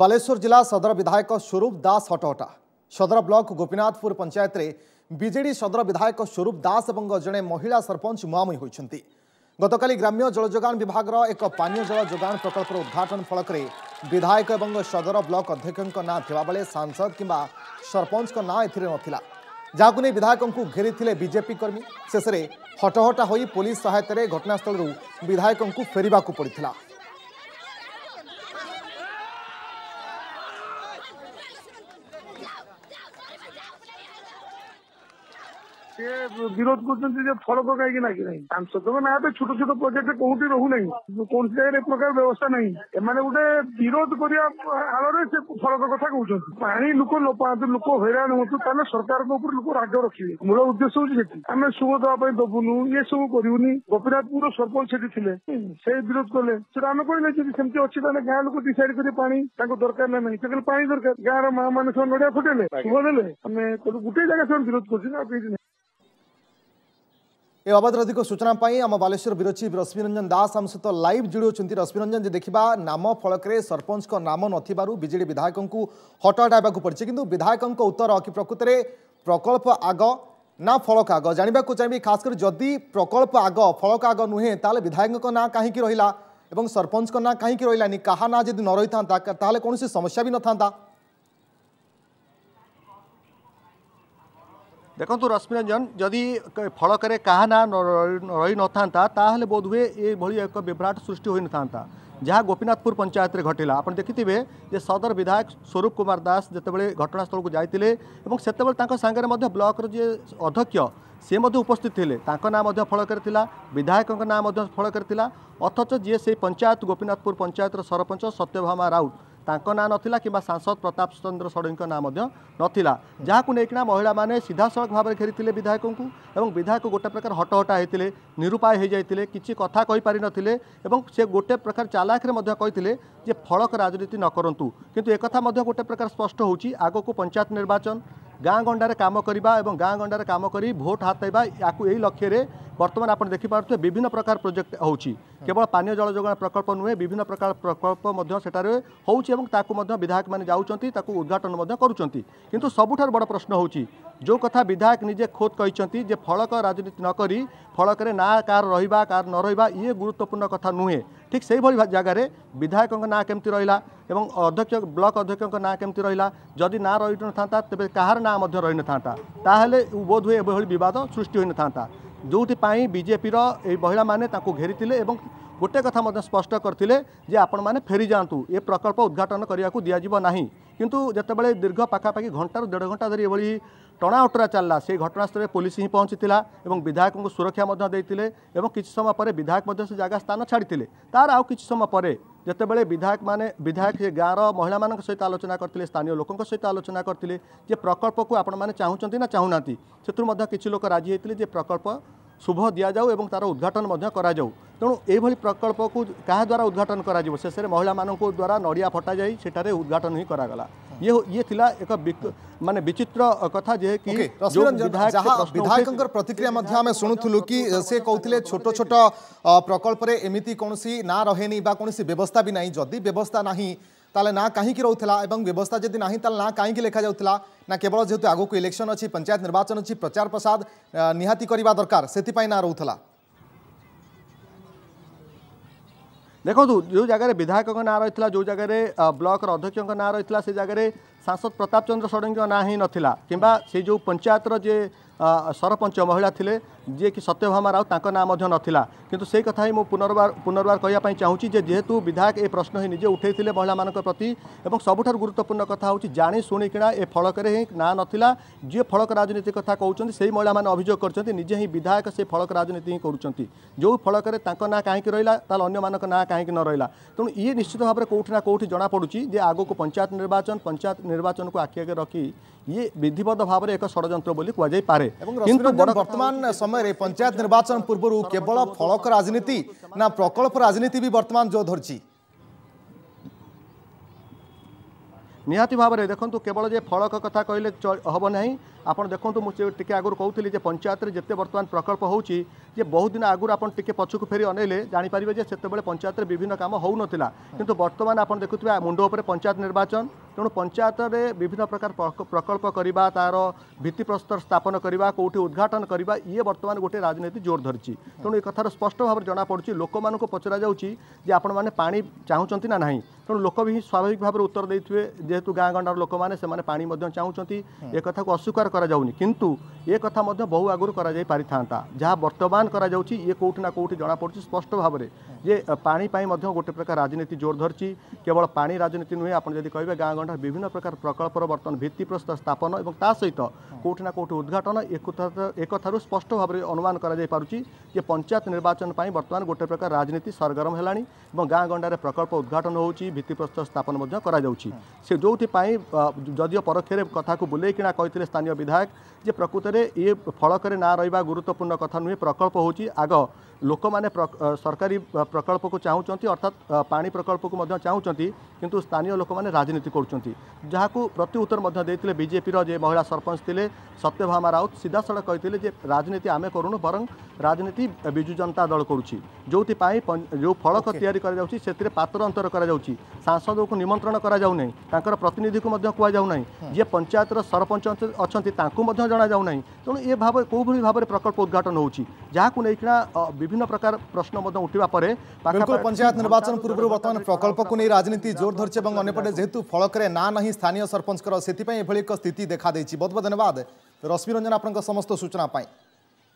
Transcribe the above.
बालेश्वर जिला सदर विधायक स्वरूप दास हटहटा सदर ब्लक गोपीनाथपुर पंचायत में बीजेडी सदर विधायक स्वरूप दास और जड़े महिला सरपंच मुहांमुई होती गतकाली ग्राम्य जल जोगाण विभाग एक पानी जल जोगाण प्रकल्प उद्घाटन फलक विधायक और सदर ब्लक अध्यक्ष ना थे सांसद कि सरपंच ना ए ना जहाँ को विधायक को घेरी बीजेपी कर्मी शेषे हटहटा हो पुलिस सहायतार घटनास्थल विधायक को फेरवाक पड़ता विरोध କରୁଛନ୍ତି ଯେ ଫଳକ କାହିଁକି ନାଗିନାହିଁ ସାଂସଦଙ୍କ ନାଁରେ ଛୋଟ ଛୋଟ ପ୍ରୋଜେକ୍ଟ କୋଉଠି ରହୁନାହିଁ କୌଣସି ଜାଗାରେ ଏ ପ୍ରକାର ବ୍ୟବସ୍ଥା ନାହିଁ ଏମାନେ ଗୋଟେ ବିରୋଧ କରିବା ଆଳରେ ସେ ଫଳକ କଥା କହୁଛନ୍ତି ପାଣି ଲୋକ ନ ପାଆନ୍ତୁ ଲୋକ ହଇରାଣ ହୁଅନ୍ତୁ ତାହେଲେ ସରକାରଙ୍କ ଉପରେ ଲୋକ ରାଗ ରଖିବେ ମୂଳ ଉଦ୍ଦେଶ୍ୟ ହଉଛି ସେଠି ଆମେ ସୁବ ଦେବା ପାଇଁ ଦବୁନୁ ଏସବୁ କରିବୁନି ଗୋପୀନାଥପୁର ସରପଞ୍ଚ ସେଠି ଥିଲେ ସେ ବିରୋଧ କଲେ ସେଟା ଆମେ କହିଲେ ଯଦି ସେମିତି ଅଛି ତାହେଲେ ଗାଁ ଲୋକ ଡିସାଇଡ୍ କରିବେ ପାଣି ତାଙ୍କୁ ଦରକାର ନା ନାହିଁ ତାଙ୍କର ପାଣି ଦରକାର ଗାଁର ମା ମାନେ ସେମାନେ ନଡିଆ ଫୁଟେଇଲେ ଶୁଭ ଦେଲେ ଆମେ କହିଲୁ ଗୋଟେ ଜାଗା ସେମାନେ ବିରୋଧ କରୁଛନ୍ତି ଆଉ କିଛି এ বাবদ অধিক সূচনা আমার বালেশ্বর বীর চিফ রশ্মিরঞ্জন দাস আম সহ লাইভ যোড়ি অনেক রশ্মিরঞ্জন যে দেখা নাম ফলকরে সরপঞ্চ নাম নথিবার বিজেডি বিধায়ক হটহটা হওয়া পড়ছে কিন্তু বিধায়ক উত্তর কি প্রকৃতরে প্রকল্প আগ না ফলক আগ জাঁয়া চাইবি খাস করে যদি প্রকল্প আগ ফলক আগ নুহে তাহলে বিধায়ক না কী রহিলা এবং সরপঞ্চ না কী রহিলানি কাহা না যদি ন রই তাহলে কোণী সমস্যা বি নথান্তা ଦେଖନ୍ତୁ ରଶ୍ମି ରଞ୍ଜନ ଯଦି ଫଳକରେ କାହା ନାଁ ରହିନଥାନ୍ତା ତାହେଲେ ବୋଧହୁଏ ଏଭଳି ଏକ ବିଭ୍ରାଟ ସୃଷ୍ଟି ହୋଇନଥାନ୍ତା ଯାହା ଗୋପୀନାଥପୁର ପଞ୍ଚାୟତରେ ଘଟିଲା ଆପଣ ଦେଖିଥିବେ ଯେ ସଦର ବିଧାୟକ ସ୍ୱରୂପ କୁମାର ଦାସ ଯେତେବେଳେ ଘଟଣାସ୍ଥଳକୁ ଯାଇଥିଲେ ଏବଂ ସେତେବେଳେ ତାଙ୍କ ସାଙ୍ଗରେ ମଧ୍ୟ ବ୍ଲକର ଯିଏ ଅଧ୍ୟକ୍ଷ ସେ ମଧ୍ୟ ଉପସ୍ଥିତ ଥିଲେ ତାଙ୍କ ନାଁ ମଧ୍ୟ ଫଳକରେ ଥିଲା ବିଧାୟକଙ୍କ ନାଁ ମଧ୍ୟ ଫଳକରେ ଥିଲା ଅଥଚ ଯିଏ ସେଇ ପଞ୍ଚାୟତ ଗୋପୀନାଥପୁର ପଞ୍ଚାୟତର ସରପଞ୍ଚ ସତ୍ୟଭାମା ରାଉତ ତାଙ୍କ ନାଁ ନଥିଲା କିମ୍ବା ସାଂସଦ ପ୍ରତାପ ଚନ୍ଦ୍ର ଷଡ଼ଙ୍ଗୀଙ୍କ ନାଁ ମଧ୍ୟ ନଥିଲା ଯାହାକୁ ନେଇକିନା ମହିଳାମାନେ ସିଧାସଳଖ ଭାବରେ ଘେରିଥିଲେ ବିଧାୟକଙ୍କୁ ଏବଂ ବିଧାୟକ ଗୋଟେ ପ୍ରକାର ହଟହଟା ହୋଇଥିଲେ ନିରୁପାୟ ହୋଇଯାଇଥିଲେ କିଛି କଥା କହିପାରିନଥିଲେ ଏବଂ ସେ ଗୋଟେ ପ୍ରକାର ଚାଲାଖରେ ମଧ୍ୟ କହିଥିଲେ ଯେ ଫଳକ ରାଜନୀତି ନ କରନ୍ତୁ କିନ୍ତୁ ଏକଥା ମଧ୍ୟ ଗୋଟେ ପ୍ରକାର ସ୍ପଷ୍ଟ ହେଉଛି ଆଗକୁ ପଞ୍ଚାୟତ ନିର୍ବାଚନ ଗାଁ ଗଣ୍ଡାରେ କାମ କରିବା ଏବଂ ଗାଁ ଗଣ୍ଡାରେ କାମ କରି ଭୋଟ୍ ହାତେଇବା ୟାକୁ ଏହି ଲକ୍ଷ୍ୟରେ বর্তমান আপনার দেখিপারে বিভিন্ন প্রকার প্রোজেক্ট হচ্ছে কেবল পানীয় জল যোগাণ প্রকল্প নুহে বিভিন্ন প্রকার প্রকল্প সেটার হচ্ছে এবং তাকে বিধায়ক মানে যাচ্ছেন তাকে উদ্ঘাটন করছেন কিন্তু সবুঠার বড় প্রশ্ন হচ্ছে যে কথা বিধায়ক নিজে খোদ কিন্তু যে ফলক রাজনীতি নকরি ফলকরে না কার রহবা কার ন রহবা ইয়ে গুরুত্বপূর্ণ কথা নুহে ঠিক সেইভাবে জায়গায় বিধায়ক না কেমতি রহলা এবং অধ্যক্ষ ব্লক অধ্যক্ষ না কেমতি রহলা যদি না রই নথান্তা তেবে কাহার না রই নথান্তা তাহলে বোধ হুয়ে এভাবে বিবাদ সৃষ্টি হয়ে নথান্তা ᱡᱩᱛᱤ পায় বিজেপিৰ এই মহিলা মানে তাকো ঘേരിtile আৰু গটে কথা মদ্ধ স্পষ্ট কৰtile যে आपण মানে फेरी जानতু এই প্ৰকল্প উদ্বোধন কৰি আকু দিয়া দিব নাহি কিন্তু যেতে বলে দীৰ্ঘ পা কা পা কি ঘণ্টাৰ 1.5 ঘণ্টা ধৰি এই বলি ଟଣାଓଟରା ଚାଲିଲା সেই ঘটনাস্থলে পুলিশ ହିଁ পৌঁছিଥିଲା এবং বিধায়কଙ୍କୁ সুরক্ষা ମଧ୍ୟ ଦେଇଥିଲେ এবং কিছু সময় পরে বিধায়ক ମଧ୍ୟ ସେ ଜାଗା ସ୍ଥାନ ଛାଡ଼ିଥିଲେ ତାର ଆଉ କିଛି ସମୟ ପରେ ଯେତେବେଳେ ବିଧାୟକମାନେ ବିଧାୟକ ସେ ଗାଁର ମହିଳାମାନଙ୍କ ସହିତ ଆଲୋଚନା କରିଥିଲେ ସ୍ଥାନୀୟ ଲୋକଙ୍କ ସହିତ ଆଲୋଚନା କରିଥିଲେ ଯେ ପ୍ରକଳ୍ପକୁ ଆପଣମାନେ ଚାହୁଁଛନ୍ତି ନା ଚାହୁଁନାହାନ୍ତି ସେଥିରୁ ମଧ୍ୟ କିଛି ଲୋକ ରାଜି ହୋଇଥିଲେ ଯେ ପ୍ରକଳ୍ପ ଶୁଭ ଦିଆଯାଉ ଏବଂ ତା'ର ଉଦ୍ଘାଟନ ମଧ୍ୟ କରାଯାଉ ତେଣୁ ଏଇଭଳି ପ୍ରକଳ୍ପକୁ କାହା ଦ୍ୱାରା ଉଦ୍ଘାଟନ କରାଯିବ ଶେଷରେ ମହିଳାମାନଙ୍କ ଦ୍ୱାରା ନଡ଼ିଆ ଫଟାଯାଇ ସେଠାରେ ଉଦ୍ଘାଟନ ହିଁ କରାଗଲା ये ये थिला एक माने विचित्र कथा जे कि विधायक विधायकंकर प्रतिक्रिया मध्ये आमे सुनुथुलु कि से कहउथिले छोट छोट प्रकल्प रे एमिति कोनोसी ना रहेनी बा कोनोसी व्यवस्था भी नाही जदी व्यवस्था नाही ताले ना कहीं की रोला व्यवस्था जदि ना ताले ना कहीं लिखा जाऊला ना केवल जेहेतु आगक इलेक्शन अच्छी पंचायत निर्वाचन अच्छी प्रचार प्रसाद निहाती करवा दरकार से ना रोला देखो जो जगह विधायक ना रही जो जगह ब्लक अध्यक्ष ना रही जगह सांसद प्रताप चंद्र षडंगी ना ही ना कि जो पंचायत जे सरपंच महिला थे जेकि सत्यभामा राउत नाम ना कि कथा ही पुनर्व पुनर्वर कहना जेहेतु विधायक ये प्रश्न ही निजे उठे थे महिला मान प्रति सबुठ गुरुत्वपूर्ण कथा हूँ जाणीशुणी कि फलक ना नाला जी फलक राजनीति कथ कौन से ही महिला मैंने अभोग करते निजे ही विधायक से फलक राजनीति ही कर जो फलक ना कहीं रहा अन्य ना कहीं न रहा तेणु ये निश्चित भाव में कौटिना कौटी जमापड़ी आग को पंचायत निर्वाचन पंचायत निर्वाचन को आखि आगे रखी ये विधिवत भाव एक षड़ बोली कहुई पारे কিন্তু বর্তমান সময় পঞ্চায়েত নির্বাচন পূর্ব কেবল ফলক রাজনীতি না প্রকল্প রাজনীতি বি বর্তমান জোর ধরছি নিহতি ভাবে দেখুন কেবল যে ফলক কথা কহিলে হব না আপনার দেখুন টিকি আগর কৌলি যে পঞ্চায়েতের যেতে বর্তমান প্রকল্প হচ্ছে যে বহুদিন আগর আপনার টিকি পছকু ফেরি অনাইলে জাঁপারে যে সেতবে পঞ্চায়েতের বিভিন্ন কাম হোক কিন্তু বর্তমান আপনার দেখুবা মুন্ড উপরে পঞ্চায়েত নির্বাচন ତେଣୁ ପଞ୍ଚାୟତରେ ବିଭିନ୍ନ ପ୍ରକାର ପ୍ରକଳ୍ପ କରିବା ତା'ର ଭିତ୍ତିପ୍ରସ୍ତର ସ୍ଥାପନ କରିବା କେଉଁଠି ଉଦ୍ଘାଟନ କରିବା ଇଏ ବର୍ତ୍ତମାନ ଗୋଟିଏ ରାଜନୀତି ଜୋର ଧରିଛି ତେଣୁ ଏ କଥାର ସ୍ପଷ୍ଟ ଭାବରେ ଜଣାପଡ଼ୁଛି ଲୋକମାନଙ୍କୁ ପଚରାଯାଉଛି ଯେ ଆପଣମାନେ ପାଣି ଚାହୁଁଛନ୍ତି ନା ନାହିଁ ତେଣୁ ଲୋକ ବି ହିଁ ସ୍ୱାଭାବିକ ଭାବରେ ଉତ୍ତର ଦେଇଥିବେ ଯେହେତୁ ଗାଁ ଗଣ୍ଡାର ଲୋକମାନେ ସେମାନେ ପାଣି ମଧ୍ୟ ଚାହୁଁଛନ୍ତି ଏ କଥାକୁ ଅସ୍ୱୀକାର କରାଯାଉନି କିନ୍ତୁ ଏ କଥା ମଧ୍ୟ ବହୁ ଆଗରୁ କରାଯାଇ ପାରିଥାନ୍ତା ଯାହା ବର୍ତ୍ତମାନ କରାଯାଉଛି ଇଏ କେଉଁଠି ନା କେଉଁଠି ଜଣାପଡ଼ୁଛି ସ୍ପଷ୍ଟ ଭାବରେ ଯେ ପାଣି ପାଇଁ ମଧ୍ୟ ଗୋଟେ ପ୍ରକାର ରାଜନୀତି ଜୋର ଧରିଛି କେବଳ ପାଣି ରାଜନୀତି ନୁହେଁ ଆପଣ ଯଦି କହିବେ ଗାଁ ଅମୃତଭଣ୍ଡା ବିଭିନ୍ନ ପ୍ରକାର ପ୍ରକଳ୍ପର ବର୍ତ୍ତମାନ ଭିତ୍ତିପ୍ରସ୍ତର ସ୍ଥାପନ ଏବଂ ତା ସହିତ କେଉଁଠି ନା କେଉଁଠି ଉଦ୍ଘାଟନ ଏକଥାରୁ ସ୍ପଷ୍ଟ ଭାବରେ ଅନୁମାନ କରାଯାଇପାରୁଛି ଯେ ପଞ୍ଚାୟତ ନିର୍ବାଚନ ପାଇଁ ବର୍ତ୍ତମାନ ଗୋଟେ ପ୍ରକାର ରାଜନୀତି ସରଗରମ ହେଲାଣି ଏବଂ ଗାଁ ଗଣ୍ଡାରେ ପ୍ରକଳ୍ପ ଉଦ୍ଘାଟନ ହେଉଛି ଭିତ୍ତିପ୍ରସ୍ତର ସ୍ଥାପନ ମଧ୍ୟ କରାଯାଉଛି ସେ ଯେଉଁଥିପାଇଁ ଯଦିଓ ପରୋକ୍ଷରେ କଥାକୁ ବୁଲେଇକିନା କହିଥିଲେ ସ୍ଥାନୀୟ ବିଧାୟକ ଯେ ପ୍ରକୃତରେ ଏ ଫଳକରେ ନାଁ ରହିବା ଗୁରୁତ୍ୱପୂର୍ଣ୍ଣ କଥା ନୁହେଁ ପ୍ରକଳ୍ପ ହେଉଛି ଆଗ ଲୋକମାନେ ସରକାରୀ ପ୍ରକଳ୍ପକୁ ଚାହୁଁଛନ୍ତି ଅର୍ଥାତ୍ ପାଣି ପ୍ରକଳ୍ପକୁ ମଧ୍ୟ ଚାହୁଁଛନ୍ତି କିନ୍ତୁ ସ୍ଥାନୀୟ ଲୋକମାନେ ରାଜନୀତି କରୁଛନ୍ତି କରୁଛନ୍ତି ଯାହାକୁ ପ୍ରତ୍ୟୁତ୍ତର ମଧ୍ୟ ଦେଇଥିଲେ ବିଜେପିର ଯେ ମହିଳା ସରପଞ୍ଚ ଥିଲେ ସତ୍ୟଭାମା ରାଉତ ସିଧାସଳଖ କହିଥିଲେ ଯେ ରାଜନୀତି ଆମେ କରୁନୁ ବରଂ ରାଜନୀତି ବିଜୁ ଜନତା ଦଳ କରୁଛି ଯେଉଁଥିପାଇଁ ଯେଉଁ ଫଳକ ତିଆରି କରାଯାଉଛି ସେଥିରେ ପାତ୍ର ଅନ୍ତର କରାଯାଉଛି ସାଂସଦକୁ ନିମନ୍ତ୍ରଣ କରାଯାଉନାହିଁ ତାଙ୍କର ପ୍ରତିନିଧିକୁ ମଧ୍ୟ କୁହାଯାଉନାହିଁ ଯିଏ ପଞ୍ଚାୟତର ସରପଞ୍ଚ ଅଛନ୍ତି ତାଙ୍କୁ ମଧ୍ୟ ଜଣାଯାଉନାହିଁ ତେଣୁ ଏ ଭାବେ କେଉଁଭଳି ଭାବରେ ପ୍ରକଳ୍ପ ଉଦ୍ଘାଟନ ହେଉଛି ଯାହାକୁ ନେଇକିନା ବିଭିନ୍ନ ପ୍ରକାର ପ୍ରଶ୍ନ ମଧ୍ୟ ଉଠିବା ପରେ ପଞ୍ଚାୟତ ନିର୍ବାଚନ ପୂର୍ବରୁ ବର୍ତ୍ତମାନ ପ୍ରକଳ୍ପକୁ ନେଇ ରାଜନୀତି ଜୋର ଧରିଛି ଏବଂ ଅନ୍ୟପଟେ ଯେହେତୁ ଫଳକରେ पाखे ना ना स्थानीय सरपंच स्थिति देखाई बहुत बहुत धन्यवाद रश्मि रंजन आप समस्त सूचना सूचनापाई